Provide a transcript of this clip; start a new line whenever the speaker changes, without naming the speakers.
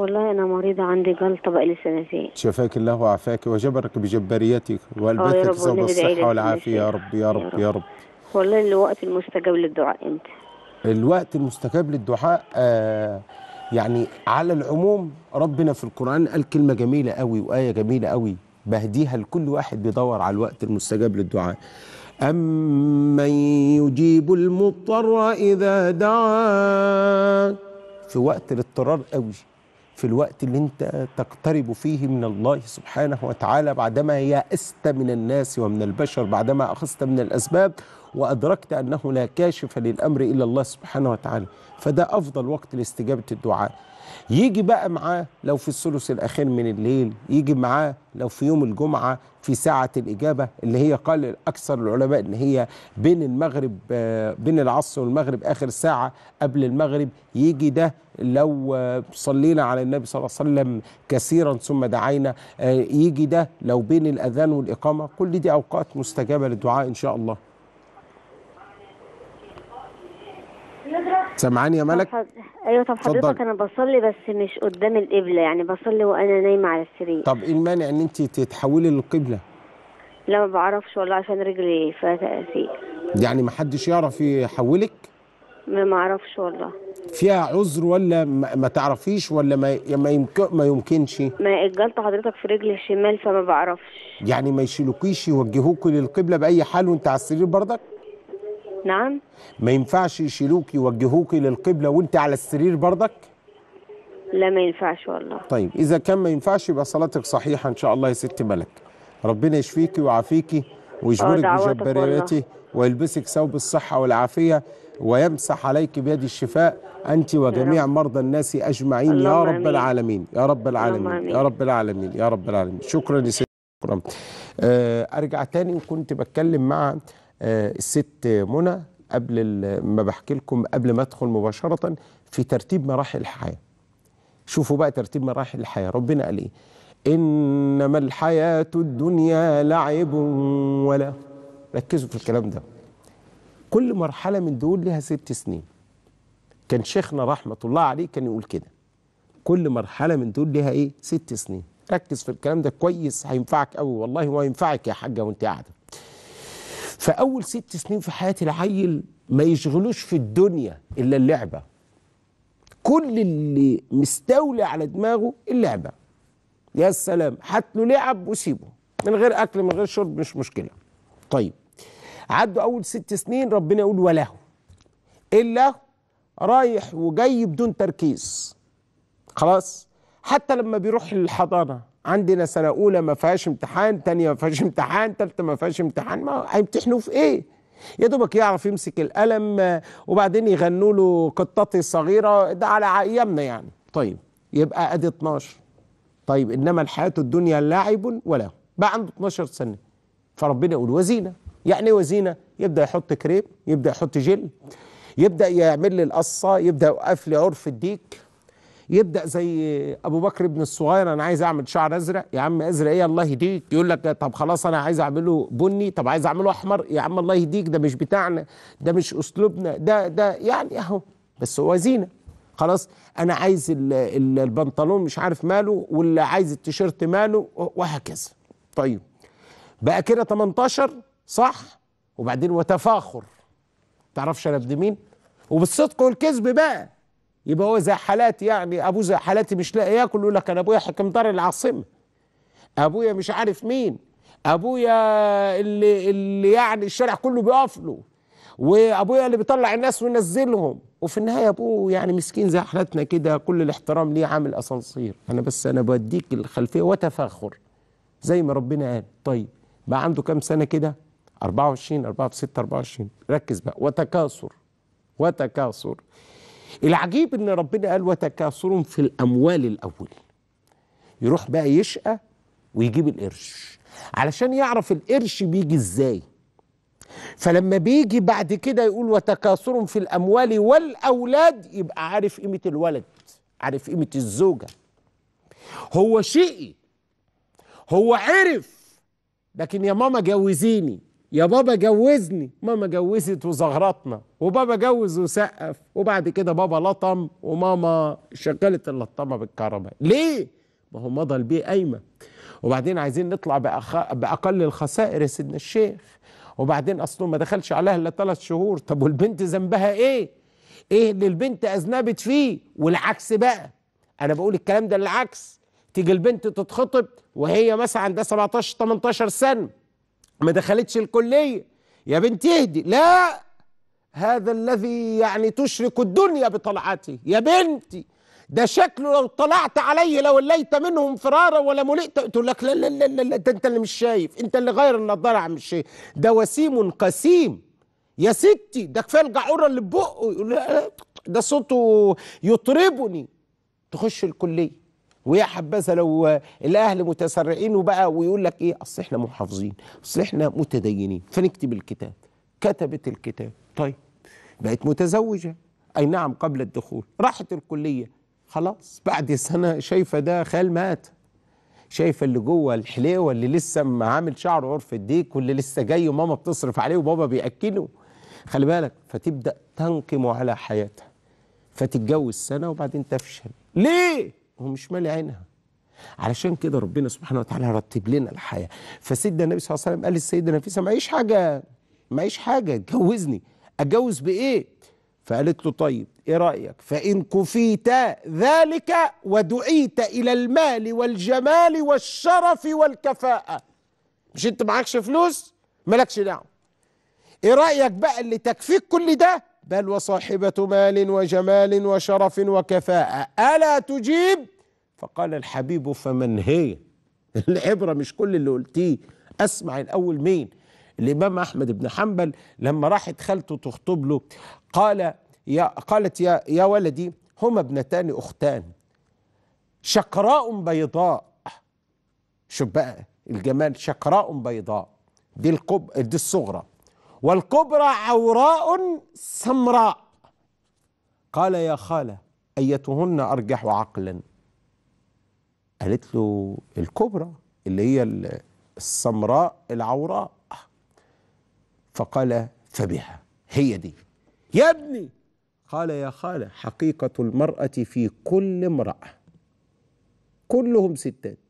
والله أنا مريضة عندي جلطة بقالي سنتين شفاك الله وعافاك وجبرك بجباريتك والبثك صوب الصحة والعافية يا رب يا رب يا رب والله الوقت المستجاب للدعاء أنت الوقت المستجاب للدعاء آه يعني على العموم ربنا في القرآن قال كلمة جميلة قوي وآية جميلة قوي بهديها لكل واحد بيدور على الوقت المستجاب للدعاء أمن يجيب المضطر إذا دعاه في وقت الاضطرار قوي في الوقت اللي انت تقترب فيه من الله سبحانه وتعالى بعدما يأست من الناس ومن البشر بعدما أخذت من الأسباب وأدركت أنه لا كاشف للأمر إلا الله سبحانه وتعالى فده أفضل وقت لاستجابة الدعاء يجي بقى معاه لو في الثلث الأخير من الليل يجي معاه لو في يوم الجمعة في ساعة الإجابة اللي هي قال أكثر العلماء إن هي بين المغرب بين العصر والمغرب آخر ساعة قبل المغرب يجي ده لو صلينا على النبي صلى الله عليه وسلم كثيرا ثم دعينا آه، يجي ده لو بين الأذان والإقامة كل دي أوقات مستجابة للدعاء إن شاء الله سامعاني يا ملك ايوه طب حضرتك انا بصلي بس مش قدام القبله يعني بصلي وانا نايمه على السرير طب ايه المانع ان انت تتحولي للقبله لا ما بعرفش والله عشان رجلي فيها تاثير يعني ما حدش يعرف يحولك ما اعرفش والله فيها عذر ولا ما تعرفيش ولا ما ما, يمكن ما يمكنش ما الجلطه حضرتك في رجلي الشمال فما بعرفش يعني ما يشيلوكيش يوجهوكي للقبله باي حال وانت على السرير برضك نعم ما ينفعش يشيلوك يوجهوك للقبلة وانت على السرير برضك لا ما ينفعش والله طيب إذا كان ما ينفعش يبقى صلاتك صحيحة إن شاء الله يا ست ملك ربنا يشفيكي ويعافيكي ويجبرك آه، بجبرياته ويلبسك ثوب الصحة والعافية ويمسح عليك بيد الشفاء أنت وجميع مرضى الناس أجمعين يا رب, العالمين يا رب العالمين يا رب العالمين يا رب العالمين شكرا يا سيدي شكرا آه، أرجع تاني وكنت بتكلم مع آه، الست منى قبل ما بحكي لكم قبل ما ادخل مباشره في ترتيب مراحل الحياه شوفوا بقى ترتيب مراحل الحياه ربنا قال ايه انما الحياه الدنيا لعب ولا ركزوا في الكلام ده كل مرحله من دول لها ست سنين كان شيخنا رحمه الله عليه كان يقول كده كل مرحله من دول لها ايه ست سنين ركز في الكلام ده كويس هينفعك قوي والله ما ينفعك يا حاجه وانت قاعده فاول ست سنين في حياه العيل ما يشغلوش في الدنيا الا اللعبه كل اللي مستولي على دماغه اللعبه يا سلام هات له لعب وسيبه من غير اكل من غير شرب مش مشكله طيب عدوا اول ست سنين ربنا يقول وله الا رايح وجاي بدون تركيز خلاص حتى لما بيروح الحضانه عندنا سنه اولى ما فيهاش امتحان تانية ما فيهاش امتحان ثالثه ما فيهاش امتحان ما هيمتحنوا في ايه يا دوبك يعرف يمسك القلم وبعدين يغنوا له قطتي الصغيره ده على ايامنا يعني طيب يبقى ادي 12 طيب انما الحياه الدنيا لاعب ولا بقى عنده 12 سنه فربنا يقول وزينه يعني إيه وزينه يبدا يحط كريم يبدا يحط جل يبدا يعمل لي القصه يبدا يوقف لي عرف الديك يبدا زي ابو بكر ابن الصغير انا عايز اعمل شعر ازرق يا عم ازرق ايه الله يهديك يقول لك طب خلاص انا عايز اعمله بني طب عايز اعمله احمر يا عم الله يهديك ده مش بتاعنا ده مش اسلوبنا ده ده يعني اهو بس هو زينه خلاص انا عايز البنطلون مش عارف ماله واللي عايز التيشيرت ماله وهكذا طيب بقى كده 18 صح وبعدين وتفاخر تعرفش انا ابن مين وبالصدق والكذب بقى يبقى هو زي حالات يعني ابوه حالاتي مش لاقي ياكل يقول لك انا ابويا حكم دار العاصمه ابويا مش عارف مين ابويا اللي اللي يعني الشارع كله بيقف له وابويا اللي بيطلع الناس وينزلهم وفي النهايه ابوه يعني مسكين زي حالتنا كده كل الاحترام ليه عامل اسانسير انا بس انا بوديك الخلفيه وتفاخر زي ما ربنا قال طيب بقى عنده كام سنه كده 24 4 6 24 ركز بقى وتكاثر وتكاثر العجيب ان ربنا قال وتكاثر في الاموال الاول يروح بقى يشقى ويجيب القرش علشان يعرف القرش بيجي ازاي فلما بيجي بعد كده يقول وتكاثر في الاموال والاولاد يبقى عارف قيمه الولد عارف قيمه الزوجه هو شقي هو عرف لكن يا ماما جوزيني يا بابا جوزني ماما جوزت وزغرطنا وبابا جوز وسقف وبعد كده بابا لطم وماما شغلت اللطمه بالكهرباء ليه ما هو مضى البيه قايمه وبعدين عايزين نطلع بأخ... باقل الخسائر يا سيدنا الشيخ وبعدين اصله ما دخلش عليها الا ثلاث شهور طب والبنت ذنبها ايه ايه اللي البنت اذنبت فيه والعكس بقى انا بقول الكلام ده للعكس تيجي البنت تتخطب وهي مثلا عندها 17 18 سنه ما دخلتش الكلية يا بنت اهدي لا هذا الذي يعني تشرك الدنيا بطلعته يا بنتي ده شكله لو طلعت عليه لو ليت منهم فرارا ولا ملئت تقول لك لا لا لا لا, لا ده انت اللي مش شايف انت اللي غير النظارة عم الشيخ ده وسيم قسيم يا ستي ده كفايه الجعوره اللي بقه ده صوته يطربني تخش الكليه ويا حبذا لو الاهل متسرعين وبقى ويقول لك ايه اصل احنا محافظين اصل احنا متدينين فنكتب الكتاب كتبت الكتاب طيب بقت متزوجه اي نعم قبل الدخول راحت الكليه خلاص بعد سنه شايفه ده خال مات شايفه اللي جوه الحليوه اللي لسه عامل شعره عرف الديك واللي لسه جاي وماما بتصرف عليه وبابا بياكله خلي بالك فتبدا تنقم على حياتها فتتجوز سنه وبعدين تفشل ليه هو مش مالي عينها علشان كده ربنا سبحانه وتعالى رتب لنا الحياه فسيدنا النبي صلى الله عليه وسلم قال للسيده نفيسه معيش حاجه معيش حاجه اتجوزني اتجوز بايه فقالت له طيب ايه رايك فان كفيت ذلك ودعيت الى المال والجمال والشرف والكفاءه مش انت معكش فلوس مالكش دعوه ايه رايك بقى اللي تكفيك كل ده بل وصاحبة مال وجمال وشرف وكفاءة ألا تجيب فقال الحبيب فمن هي العبرة مش كل اللي قلتيه أسمع الأول مين الإمام أحمد بن حنبل لما راحت خالته تخطب له قال يا قالت يا, يا ولدي هما ابنتان أختان شقراء بيضاء شوف بقى الجمال شقراء بيضاء دي القب دي الصغرى والكبرى عوراء سمراء قال يا خالة أيتهن أرجح عقلا قالت له الكبرى اللي هي السمراء العوراء فقال فبها هي دي يا ابني قال يا خالة حقيقة المرأة في كل امرأة كلهم ستات